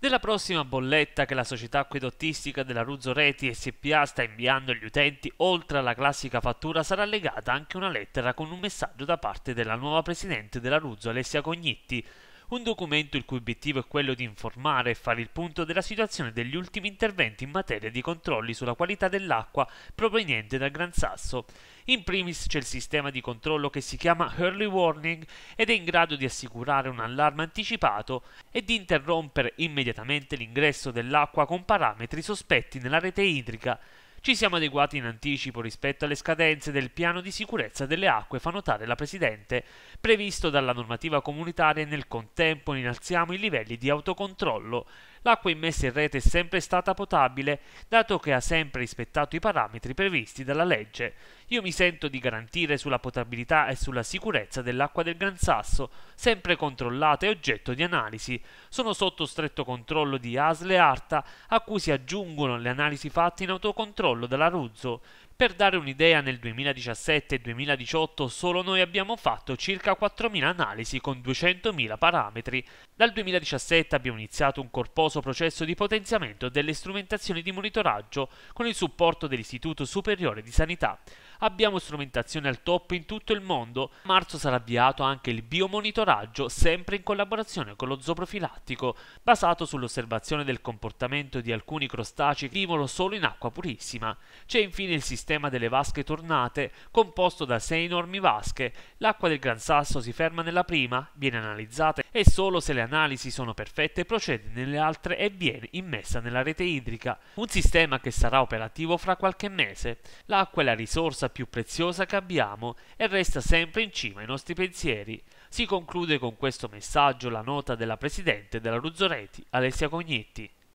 Della prossima bolletta che la società acquedottistica della Ruzzo Reti SPA sta inviando agli utenti, oltre alla classica fattura, sarà legata anche una lettera con un messaggio da parte della nuova presidente della Ruzzo Alessia Cognitti un documento il cui obiettivo è quello di informare e fare il punto della situazione degli ultimi interventi in materia di controlli sulla qualità dell'acqua proveniente dal Gran Sasso. In primis c'è il sistema di controllo che si chiama Early Warning ed è in grado di assicurare un allarme anticipato e di interrompere immediatamente l'ingresso dell'acqua con parametri sospetti nella rete idrica. Ci siamo adeguati in anticipo rispetto alle scadenze del piano di sicurezza delle acque, fa notare la Presidente, previsto dalla normativa comunitaria e nel contempo innalziamo i livelli di autocontrollo. L'acqua immessa in rete è sempre stata potabile, dato che ha sempre rispettato i parametri previsti dalla legge. Io mi sento di garantire sulla potabilità e sulla sicurezza dell'acqua del Gran Sasso, sempre controllata e oggetto di analisi. Sono sotto stretto controllo di ASL e ARTA, a cui si aggiungono le analisi fatte in autocontrollo della Ruzzo, per dare un'idea, nel 2017 e 2018 solo noi abbiamo fatto circa 4.000 analisi con 200.000 parametri. Dal 2017 abbiamo iniziato un corposo processo di potenziamento delle strumentazioni di monitoraggio con il supporto dell'Istituto Superiore di Sanità. Abbiamo strumentazioni al top in tutto il mondo. A marzo sarà avviato anche il biomonitoraggio, sempre in collaborazione con lo zooprofilattico, basato sull'osservazione del comportamento di alcuni crostacei che vivono solo in acqua purissima. C'è infine il sistema sistema delle vasche tornate composto da sei enormi vasche, l'acqua del Gran Sasso si ferma nella prima, viene analizzata e solo se le analisi sono perfette procede nelle altre e viene immessa nella rete idrica, un sistema che sarà operativo fra qualche mese. L'acqua è la risorsa più preziosa che abbiamo e resta sempre in cima ai nostri pensieri. Si conclude con questo messaggio la nota della Presidente della Ruzzoreti, Alessia Cognetti.